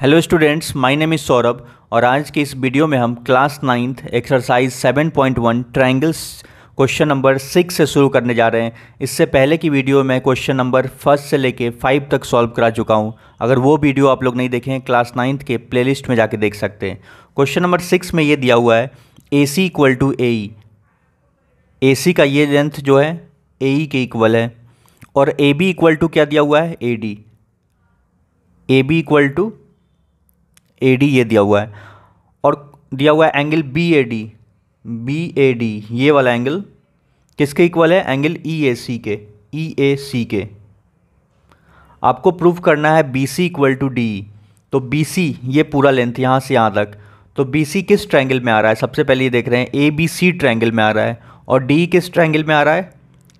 hello students my name is Saurabh और आज के इस वीडियो में हम class ninth exercise 7.1 triangles question number six से शुरू करने जा रहे हैं इससे पहले की वीडियो में क्वेश्चन नंबर फर्स्ट से लेके फाइव तक सॉल्व करा चुका हूँ अगर वो वीडियो आप लोग नहीं देखें क्लास नाइन्थ के प्ले में जाके देख सकते हैं क्वेश्चन नंबर सिक्स में ये दिया हुआ है ए सी इक्वल टू ए ए सी का ये लेंथ जो है ए e के इक्वल है और ए बी इक्वल टू क्या दिया हुआ है A D A B equal to A D ये दिया हुआ है और दिया हुआ है angle B A D B A D ये वाला एंगल किसके इक्वल है एंगल ई ए सी के ई ए सी के आपको प्रूफ करना है B C equal to D तो बी सी ये पूरा लेंथ यहाँ से यहाँ तक तो बी सी किस ट्रैंगल में आ रहा है सबसे पहले ये देख रहे हैं ए बी सी ट्रैंगल में आ रहा है और डी किस ट्रैंगल में आ रहा है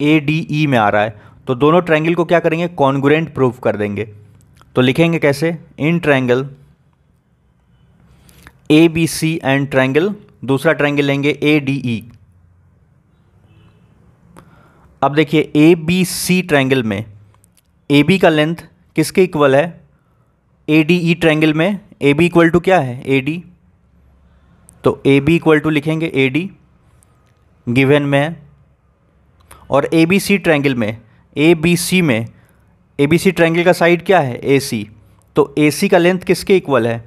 ए डी ई में आ रहा है तो दोनों ट्रैंगल को क्या करेंगे कॉन्ग्रेंट प्रूफ कर देंगे तो लिखेंगे कैसे in triangle A B C and triangle दूसरा ट्रायंगल लेंगे ए डी ई अब देखिए ए बी सी ट्रायंगल में ए बी का लेंथ किसके इक्वल है ए डी ई ट्रायंगल में ए बी इक्वल टू क्या है ए डी तो ए बी इक्वल टू लिखेंगे ए डी गिवन में और ए बी सी ट्रायंगल में ए बी सी में ए बी सी ट्रायंगल का साइड क्या है ए सी तो ए सी का लेंथ किसके इक्वल है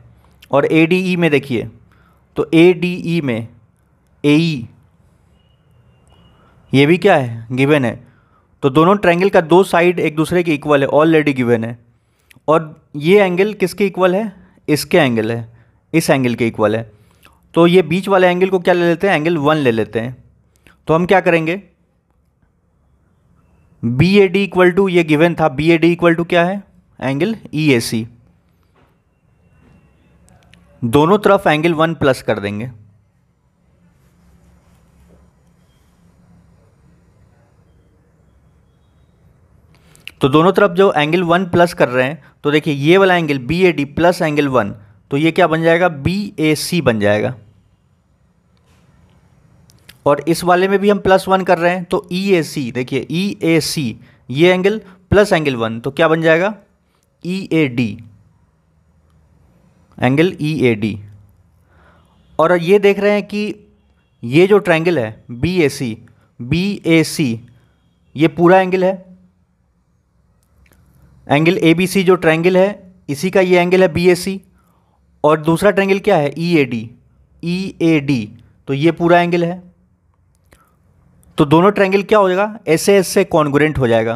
और ए डी ई में देखिए तो ए डी ई में ए ई e, ये भी क्या है गिवन है तो दोनों ट्रायंगल का दो साइड एक दूसरे के इक्वल है ऑलरेडी गिवन है और ये एंगल किसके इक्वल है इसके एंगल है इस एंगल के इक्वल है तो ये बीच वाले एंगल को क्या ले लेते हैं एंगल वन ले लेते हैं तो हम क्या करेंगे B A D equal to ये गिवन था B A D equal to क्या है एंगल ई ए सी दोनों तरफ एंगल वन प्लस कर देंगे तो दोनों तरफ जो एंगल वन प्लस कर रहे हैं तो देखिए ये वाला angle B A D plus angle one तो ये क्या बन जाएगा बी ए सी बन जाएगा और इस वाले में भी हम प्लस वन कर रहे हैं तो ई ए सी देखिए ई ए सी ये एंगल प्लस एंगल वन तो क्या बन जाएगा E A D angle E A D और ये देख रहे हैं कि ये जो ट्रायंगल है बी ए सी बी ए सी ये पूरा एंगल है एंगल ए बी सी जो ट्रायंगल है इसी का ये एंगल है बी ए सी और दूसरा ट्रायंगल क्या है ई A D E A D तो ये पूरा एंगल है तो दोनों ट्रायंगल क्या हो जाएगा ऐसे ऐसे कॉन्ग्रेंट हो जाएगा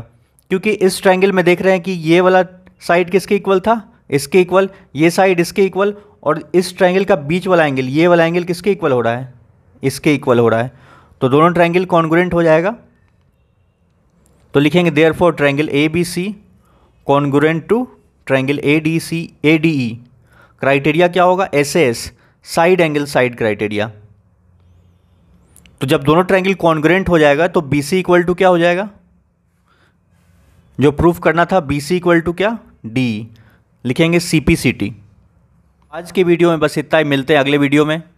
क्योंकि इस ट्रायंगल में देख रहे हैं कि ये वाला साइड किसके इक्वल था इसके इक्वल ये साइड इसके इक्वल और इस ट्राइंगल का बीच वाला एंगल ये वाला एंगल किसके इक्वल हो रहा है इसके इक्वल हो रहा है तो दोनों ट्राइंगल कॉन्ग्रेंट हो जाएगा तो लिखेंगे therefore triangle A B C congruent to triangle A D C A D E criteria क्या होगा S S side angle side criteria तो जब दोनों ट्राइंगल कॉन्ग्रेंट हो जाएगा तो बी सी इक्वल टू क्या हो जाएगा जो प्रूफ करना था बी सी इक्वल टू क्या डी लिखेंगे सी आज के वीडियो में बस इतना ही मिलते हैं अगले वीडियो में